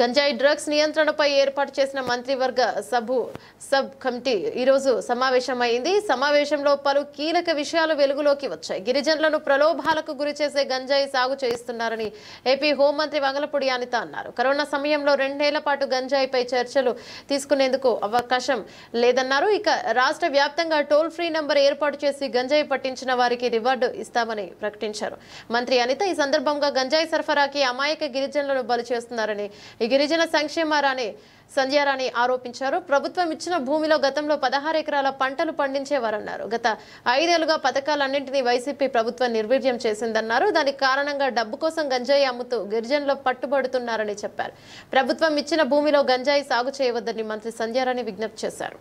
గంజాయి డ్రగ్స్ నియంత్రణపై ఏర్పాటు చేసిన మంత్రివర్గ సభు సబ్ కమిటీ ఈరోజు సమావేశమైంది సమావేశంలో పలు కీలక విషయాలు వెలుగులోకి వచ్చాయి గిరిజనులను ప్రలోభాలకు గురి చేసే గంజాయి సాగు చేయిస్తున్నారని ఏపీ హోంమంత్రి వంగలపూడి అనిత అన్నారు కరోనా సమయంలో రెండేళ్ల పాటు గంజాయిపై చర్చలు తీసుకునేందుకు అవకాశం లేదన్నారు ఇక రాష్ట్ర వ్యాప్తంగా టోల్ ఫ్రీ నంబర్ ఏర్పాటు చేసి గంజాయి పట్టించిన వారికి రివార్డు ఇస్తామని ప్రకటించారు మంత్రి అనిత ఈ సందర్భంగా గంజాయి సరఫరాకి అమాయక గిరిజనులను బలి చేస్తున్నారని గిరిజన రాణి సంధ్యారాణి ఆరోపించారు ప్రభుత్వం ఇచ్చిన భూమిలో గతంలో పదహారు ఎకరాల పంటలు పండించేవారన్నారు గత ఐదేళ్లుగా పథకాలన్నింటినీ వైసీపీ ప్రభుత్వం నిర్వీర్యం చేసిందన్నారు దానికి కారణంగా డబ్బు కోసం గంజాయి అమ్ముతూ గిరిజనులు పట్టుబడుతున్నారని చెప్పారు ప్రభుత్వం ఇచ్చిన భూమిలో గంజాయి సాగు చేయవద్దని మంత్రి సంధ్యారాణి విజ్ఞప్తి చేశారు